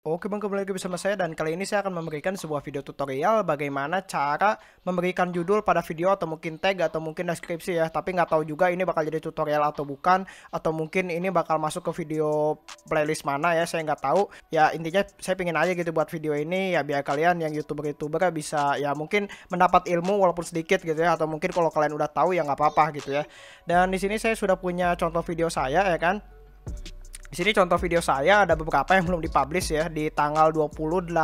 Oke bang, kembali lagi bersama saya dan kali ini saya akan memberikan sebuah video tutorial bagaimana cara memberikan judul pada video atau mungkin tag atau mungkin deskripsi ya. Tapi nggak tahu juga ini bakal jadi tutorial atau bukan atau mungkin ini bakal masuk ke video playlist mana ya, saya nggak tahu. Ya intinya saya pingin aja gitu buat video ini ya biar kalian yang youtuber-youtuber bisa ya mungkin mendapat ilmu walaupun sedikit gitu ya atau mungkin kalau kalian udah tahu ya nggak apa-apa gitu ya. Dan di sini saya sudah punya contoh video saya ya kan di sini contoh video saya ada beberapa yang belum dipublish ya di tanggal 28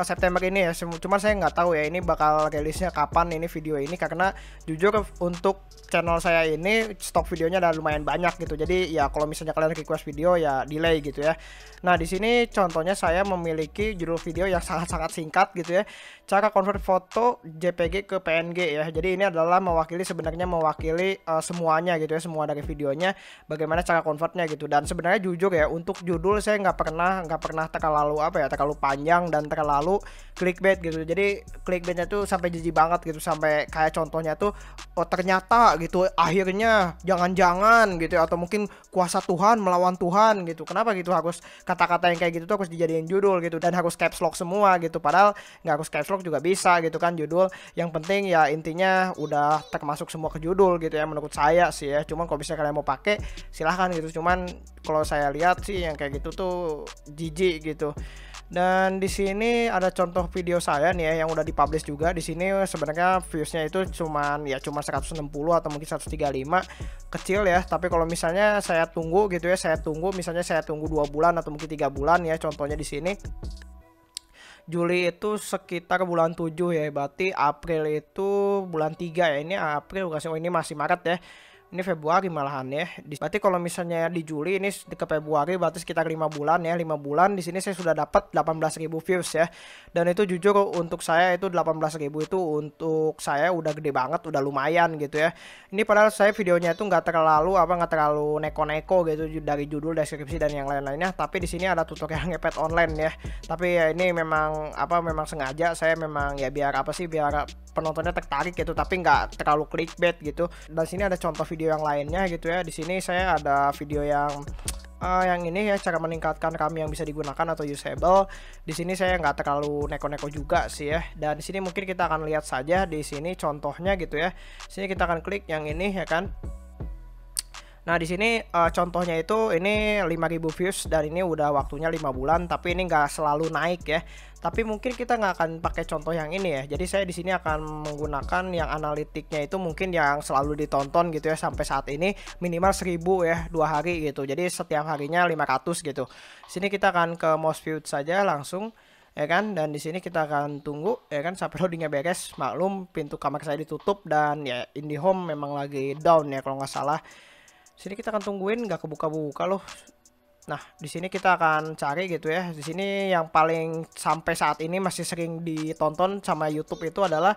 September ini ya cuman saya nggak tahu ya ini bakal rilisnya kapan ini video ini karena jujur untuk channel saya ini stok videonya udah lumayan banyak gitu jadi ya kalau misalnya kalian request video ya delay gitu ya nah di sini contohnya saya memiliki judul video yang sangat-sangat singkat gitu ya cara convert foto JPG ke PNG ya jadi ini adalah mewakili sebenarnya mewakili uh, semuanya gitu ya semua dari videonya bagaimana cara convertnya gitu dan sebenarnya jujur ya untuk judul saya nggak pernah nggak pernah terlalu apa ya terlalu panjang dan terlalu terlalu clickbait gitu jadi clickbaitnya tuh sampai jijik banget gitu sampai kayak contohnya tuh oh ternyata gitu akhirnya jangan-jangan gitu ya, atau mungkin kuasa Tuhan melawan Tuhan gitu kenapa gitu harus kata-kata yang kayak gitu tuh harus dijadiin judul gitu dan harus caps lock semua gitu padahal nggak harus caps lock juga bisa gitu kan judul yang penting ya intinya udah termasuk semua ke judul gitu ya menurut saya sih ya cuman kalau bisa kalian mau pakai silahkan gitu cuman kalau saya lihat sih yang kayak gitu tuh jijik gitu dan di sini ada contoh video saya nih ya yang udah dipublish juga. Di sini sebenarnya viewsnya itu cuman ya cuma 160 atau mungkin 135 kecil ya. Tapi kalau misalnya saya tunggu gitu ya, saya tunggu misalnya saya tunggu dua bulan atau mungkin tiga bulan ya contohnya di sini. Juli itu sekitar bulan 7 ya, berarti April itu bulan 3 ya. Ini April bukan oh ini masih Maret ya ini Februari malahan ya. Berarti kalau misalnya di Juli ini ke Februari berarti sekitar 5 bulan ya. 5 bulan di sini saya sudah dapat 18.000 views ya. Dan itu jujur untuk saya itu 18.000 itu untuk saya udah gede banget, udah lumayan gitu ya. Ini padahal saya videonya itu nggak terlalu apa nggak terlalu neko-neko gitu dari judul, deskripsi dan yang lain-lainnya, tapi di sini ada tutorial ngepet online ya. Tapi ya ini memang apa memang sengaja saya memang ya biar apa sih biar penontonnya tertarik gitu tapi nggak terlalu clickbait gitu. Dan sini ada contoh video video yang lainnya gitu ya. Di sini saya ada video yang uh, yang ini ya cara meningkatkan kami yang bisa digunakan atau usable. Di sini saya nggak terlalu neko-neko juga sih ya. Dan di sini mungkin kita akan lihat saja di sini contohnya gitu ya. Di sini kita akan klik yang ini ya kan. Nah di sini uh, contohnya itu ini 5000 views dan ini udah waktunya 5 bulan tapi ini nggak selalu naik ya. Tapi mungkin kita nggak akan pakai contoh yang ini ya. Jadi saya di sini akan menggunakan yang analitiknya itu mungkin yang selalu ditonton gitu ya sampai saat ini minimal 1000 ya dua hari gitu. Jadi setiap harinya 500 gitu. Sini kita akan ke most viewed saja langsung ya kan dan di sini kita akan tunggu ya kan sampai loadingnya beres maklum pintu kamar saya ditutup dan ya IndiHome memang lagi down ya kalau nggak salah sini kita akan tungguin nggak kebuka-buka loh Nah, di sini kita akan cari gitu ya. Di sini yang paling sampai saat ini masih sering ditonton sama YouTube itu adalah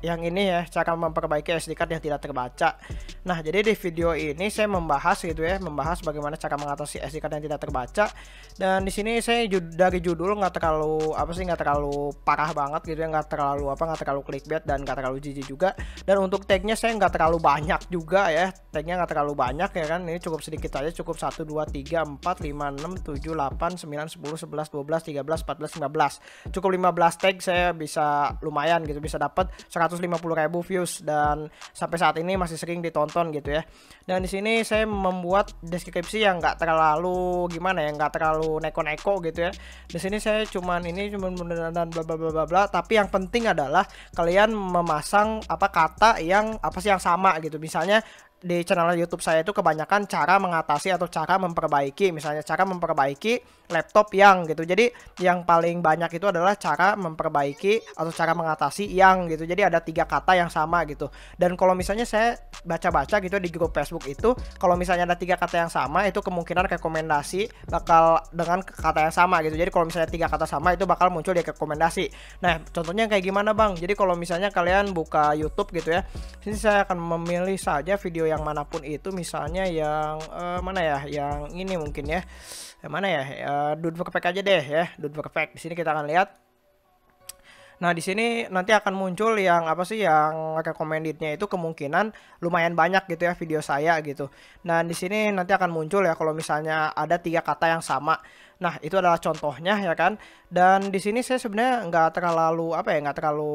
yang ini ya cara memperbaiki SD card yang tidak terbaca. Nah, jadi di video ini saya membahas gitu ya, membahas bagaimana cara mengatasi SD card yang tidak terbaca. Dan di sini saya jud dari judul nggak terlalu apa sih nggak terlalu parah banget gitu ya, nggak terlalu apa nggak terlalu clickbait dan nggak terlalu jijik juga. Dan untuk tagnya saya nggak terlalu banyak juga ya, tagnya nggak terlalu banyak ya kan. Ini cukup sedikit aja, cukup 1 2 3 4 5 6 7 8 9 10 11 12 13 14 15. Cukup 15 tag saya bisa lumayan gitu bisa dapat 150 ribu views dan sampai saat ini masih sering ditonton gitu ya dan di sini saya membuat deskripsi yang nggak terlalu gimana ya nggak terlalu neko-neko gitu ya di sini saya cuman ini cuman dan bla bla bla bla tapi yang penting adalah kalian memasang apa kata yang apa sih yang sama gitu misalnya di channel YouTube saya itu kebanyakan cara mengatasi atau cara memperbaiki misalnya cara memperbaiki laptop yang gitu jadi yang paling banyak itu adalah cara memperbaiki atau cara mengatasi yang gitu jadi ada tiga kata yang sama gitu dan kalau misalnya saya baca-baca gitu di grup Facebook itu kalau misalnya ada tiga kata yang sama itu kemungkinan rekomendasi bakal dengan kata yang sama gitu jadi kalau misalnya tiga kata sama itu bakal muncul di rekomendasi nah contohnya kayak gimana bang jadi kalau misalnya kalian buka YouTube gitu ya sini saya akan memilih saja video yang manapun itu misalnya yang eh, mana ya yang ini mungkin ya yang mana ya eh, dude perfect aja deh ya dude perfect di sini kita akan lihat Nah, di sini nanti akan muncul yang apa sih yang recommended-nya itu kemungkinan lumayan banyak gitu ya video saya gitu. Nah, di sini nanti akan muncul ya kalau misalnya ada tiga kata yang sama. Nah, itu adalah contohnya ya kan. Dan di sini saya sebenarnya nggak terlalu apa ya, nggak terlalu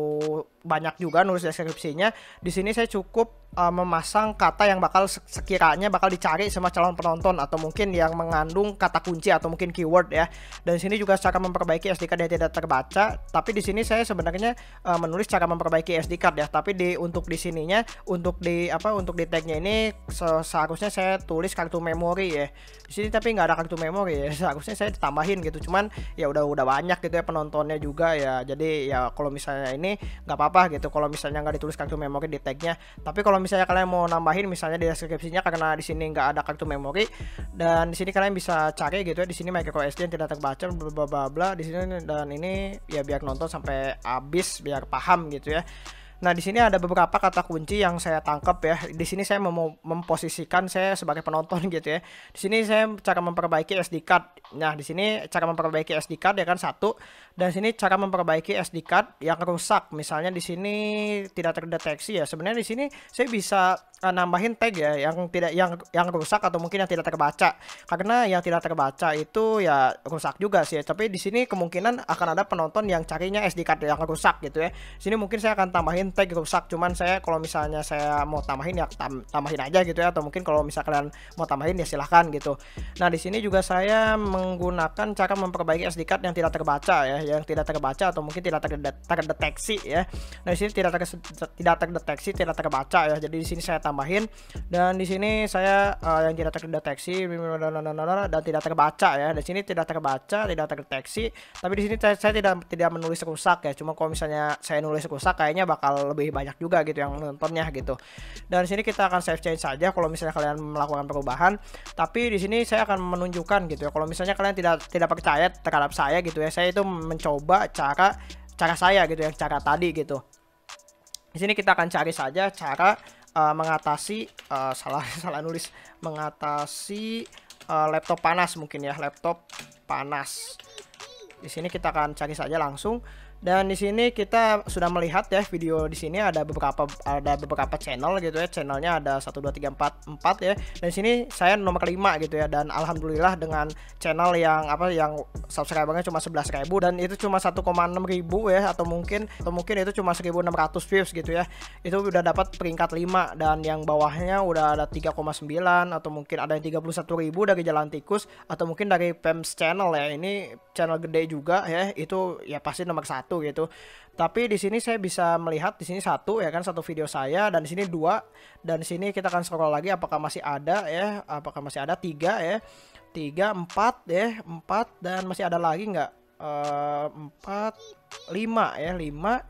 banyak juga nulis deskripsinya. Di sini saya cukup uh, memasang kata yang bakal sekiranya bakal dicari sama calon penonton atau mungkin yang mengandung kata kunci atau mungkin keyword ya. Dan sini juga cara memperbaiki SD card yang tidak terbaca, tapi di sini saya sebenarnya uh, menulis cara memperbaiki SD card ya, tapi di untuk di sininya untuk di apa untuk di tagnya ini seharusnya saya tulis kartu memori ya. Di sini tapi nggak ada kartu memori ya. Seharusnya saya tambahin gitu. Cuman ya udah udah banyak gitu ya penontonnya juga ya. Jadi ya kalau misalnya ini nggak apa-apa apa gitu kalau misalnya nggak ditulis kartu memori di tagnya tapi kalau misalnya kalian mau nambahin misalnya di deskripsinya karena di sini nggak ada kartu memori dan di sini kalian bisa cari gitu ya di sini micro SD yang tidak terbaca bla bla bla di sini dan ini ya biar nonton sampai habis biar paham gitu ya Nah, di sini ada beberapa kata kunci yang saya tangkap ya. Di sini saya mem memposisikan saya sebagai penonton gitu ya. Di sini saya cara memperbaiki SD card. Nah, di sini cara memperbaiki SD card ya kan satu. Dan sini cara memperbaiki SD card yang rusak. Misalnya di sini tidak terdeteksi ya. Sebenarnya di sini saya bisa uh, nambahin tag ya yang tidak yang yang rusak atau mungkin yang tidak terbaca karena yang tidak terbaca itu ya rusak juga sih tapi di sini kemungkinan akan ada penonton yang carinya SD card yang rusak gitu ya sini mungkin saya akan tambahin tag rusak cuman saya kalau misalnya saya mau tambahin ya tam tambahin aja gitu ya atau mungkin kalau misalnya kalian mau tambahin ya silahkan gitu nah di sini juga saya menggunakan cara memperbaiki SD card yang tidak terbaca ya yang tidak terbaca atau mungkin tidak terdeteksi ya nah di sini tidak terdeteksi tidak terbaca ya jadi di sini saya tambahin dan di sini saya uh, yang tidak terdeteksi dan tidak terbaca ya. Di sini tidak terbaca, tidak terdeteksi. Tapi di sini saya, saya tidak tidak menulis rusak ya. Cuma kalau misalnya saya nulis rusak kayaknya bakal lebih banyak juga gitu yang nontonnya gitu. Dan di sini kita akan save change saja kalau misalnya kalian melakukan perubahan. Tapi di sini saya akan menunjukkan gitu ya. Kalau misalnya kalian tidak tidak percaya terhadap saya gitu ya. Saya itu mencoba cara cara saya gitu ya cara tadi gitu di sini kita akan cari saja cara uh, mengatasi uh, salah salah nulis mengatasi uh, laptop panas mungkin ya laptop panas di sini kita akan cari saja langsung dan di sini kita sudah melihat ya video di sini ada beberapa ada beberapa channel gitu ya. Channelnya ada 1 2 3 4 4 ya. Dan di sini saya nomor kelima gitu ya dan alhamdulillah dengan channel yang apa yang subscribernya cuma 11.000 dan itu cuma 1,6 ribu ya atau mungkin atau mungkin itu cuma 1.600 views gitu ya. Itu udah dapat peringkat 5 dan yang bawahnya udah ada 3,9 atau mungkin ada yang 31.000 dari Jalan Tikus atau mungkin dari Pems channel ya. Ini channel gede juga ya. Itu ya pasti nomor satu satu gitu. Tapi di sini saya bisa melihat di sini satu ya kan satu video saya dan di sini dua dan di sini kita akan scroll lagi apakah masih ada ya apakah masih ada tiga ya tiga empat ya empat dan masih ada lagi nggak eh, empat lima ya lima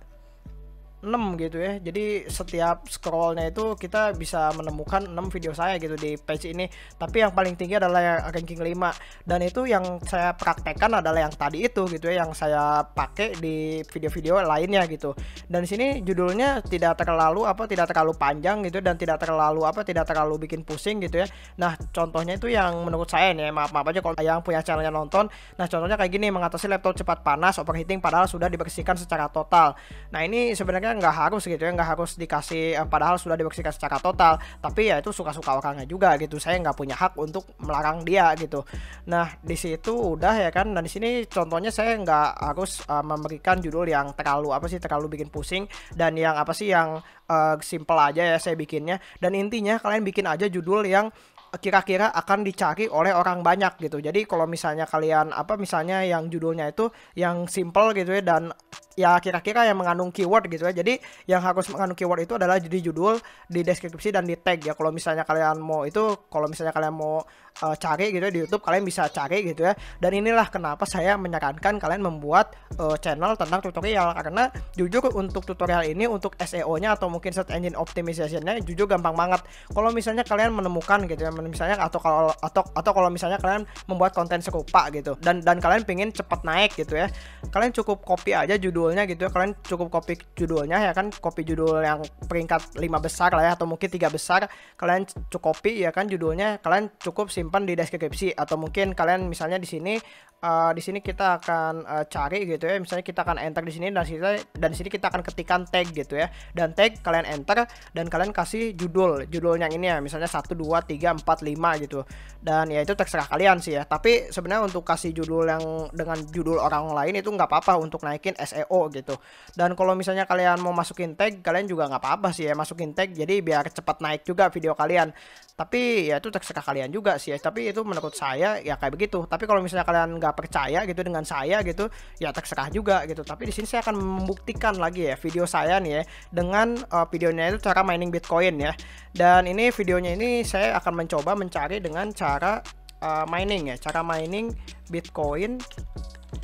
6 gitu ya jadi setiap scrollnya itu kita bisa menemukan 6 video saya gitu di page ini tapi yang paling tinggi adalah yang ranking 5 dan itu yang saya praktekkan adalah yang tadi itu gitu ya yang saya pakai di video-video lainnya gitu dan sini judulnya tidak terlalu apa tidak terlalu panjang gitu dan tidak terlalu apa tidak terlalu bikin pusing gitu ya nah contohnya itu yang menurut saya nih maaf maaf aja kalau yang punya channelnya nonton nah contohnya kayak gini mengatasi laptop cepat panas overheating padahal sudah dibersihkan secara total nah ini sebenarnya nggak harus gitu ya nggak harus dikasih eh, padahal sudah dibersihkan secara total tapi ya itu suka-suka orangnya juga gitu saya nggak punya hak untuk melarang dia gitu nah di situ udah ya kan dan di sini contohnya saya nggak harus uh, memberikan judul yang terlalu apa sih terlalu bikin pusing dan yang apa sih yang uh, simple aja ya saya bikinnya dan intinya kalian bikin aja judul yang kira-kira akan dicari oleh orang banyak gitu. Jadi kalau misalnya kalian apa misalnya yang judulnya itu yang simple gitu ya dan ya kira-kira yang mengandung keyword gitu ya. Jadi yang harus mengandung keyword itu adalah di judul, di deskripsi dan di tag ya. Kalau misalnya kalian mau itu kalau misalnya kalian mau uh, cari gitu ya di YouTube kalian bisa cari gitu ya. Dan inilah kenapa saya menyarankan kalian membuat uh, channel tentang tutorial karena jujur untuk tutorial ini untuk SEO-nya atau mungkin search engine optimization-nya jujur gampang banget. Kalau misalnya kalian menemukan gitu ya, misalnya atau kalau atau atau kalau misalnya kalian membuat konten serupa gitu dan dan kalian pingin cepat naik gitu ya. Kalian cukup copy aja judul judulnya gitu ya kalian cukup copy judulnya ya kan copy judul yang peringkat 5 besar lah ya atau mungkin tiga besar kalian cukup copy ya kan judulnya kalian cukup simpan di deskripsi atau mungkin kalian misalnya di sini uh, di sini kita akan uh, cari gitu ya misalnya kita akan enter di sini dan sini dan di sini kita akan ketikkan tag gitu ya dan tag kalian enter dan kalian kasih judul judulnya ini ya misalnya satu dua tiga empat lima gitu dan ya itu terserah kalian sih ya tapi sebenarnya untuk kasih judul yang dengan judul orang lain itu nggak apa-apa untuk naikin SEO PO gitu dan kalau misalnya kalian mau masukin tag kalian juga nggak apa-apa sih ya masukin tag jadi biar cepat naik juga video kalian tapi ya itu terserah kalian juga sih ya tapi itu menurut saya ya kayak begitu tapi kalau misalnya kalian nggak percaya gitu dengan saya gitu ya terserah juga gitu tapi di sini saya akan membuktikan lagi ya video saya nih ya dengan uh, videonya itu cara mining Bitcoin ya dan ini videonya ini saya akan mencoba mencari dengan cara uh, mining ya cara mining Bitcoin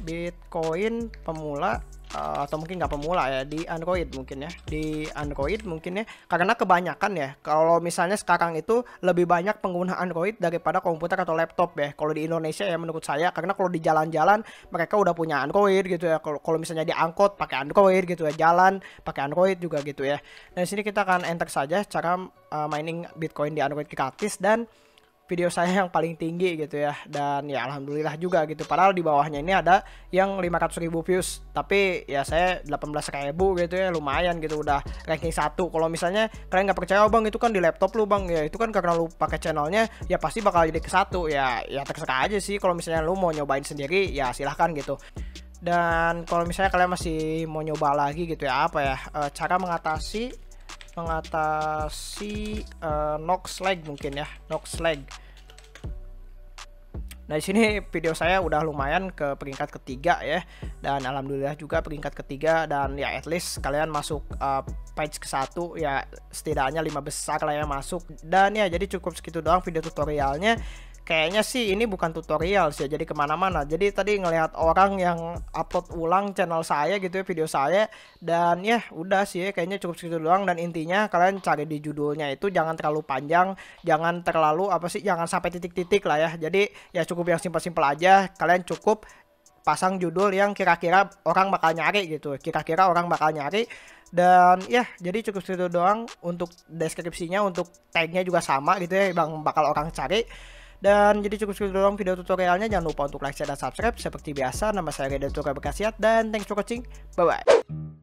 Bitcoin pemula uh, atau mungkin nggak pemula ya di Android mungkin ya di Android mungkin ya karena kebanyakan ya kalau misalnya sekarang itu lebih banyak pengguna Android daripada komputer atau laptop ya kalau di Indonesia ya menurut saya karena kalau di jalan-jalan mereka udah punya Android gitu ya kalau misalnya di angkot pakai Android gitu ya jalan pakai Android juga gitu ya nah, dan sini kita akan enter saja cara uh, mining Bitcoin di Android gratis dan video saya yang paling tinggi gitu ya dan ya alhamdulillah juga gitu padahal di bawahnya ini ada yang 500.000 views tapi ya saya 18.000 gitu ya lumayan gitu udah ranking satu kalau misalnya kalian nggak percaya oh, bang itu kan di laptop lu bang ya itu kan karena lu pakai channelnya ya pasti bakal jadi ke satu ya ya terserah aja sih kalau misalnya lu mau nyobain sendiri ya silahkan gitu dan kalau misalnya kalian masih mau nyoba lagi gitu ya apa ya eh, cara mengatasi mengatasi uh, eh, Nox lag mungkin ya Nox lag Nah di sini video saya udah lumayan ke peringkat ketiga ya dan alhamdulillah juga peringkat ketiga dan ya at least kalian masuk uh, page ke satu ya setidaknya lima besar kalian ya masuk dan ya jadi cukup segitu doang video tutorialnya kayaknya sih ini bukan tutorial sih jadi kemana-mana jadi tadi ngelihat orang yang upload ulang channel saya gitu ya video saya dan ya udah sih ya, kayaknya cukup segitu doang dan intinya kalian cari di judulnya itu jangan terlalu panjang jangan terlalu apa sih jangan sampai titik-titik lah ya jadi ya cukup yang simpel-simpel aja kalian cukup pasang judul yang kira-kira orang bakal nyari gitu kira-kira orang bakal nyari dan ya jadi cukup segitu doang untuk deskripsinya untuk tagnya juga sama gitu ya bang bakal orang cari dan jadi cukup segitu doang video tutorialnya. Jangan lupa untuk like, share, dan subscribe. Seperti biasa, nama saya Reda Tuka Bekasiat dan thanks for watching. Bye-bye.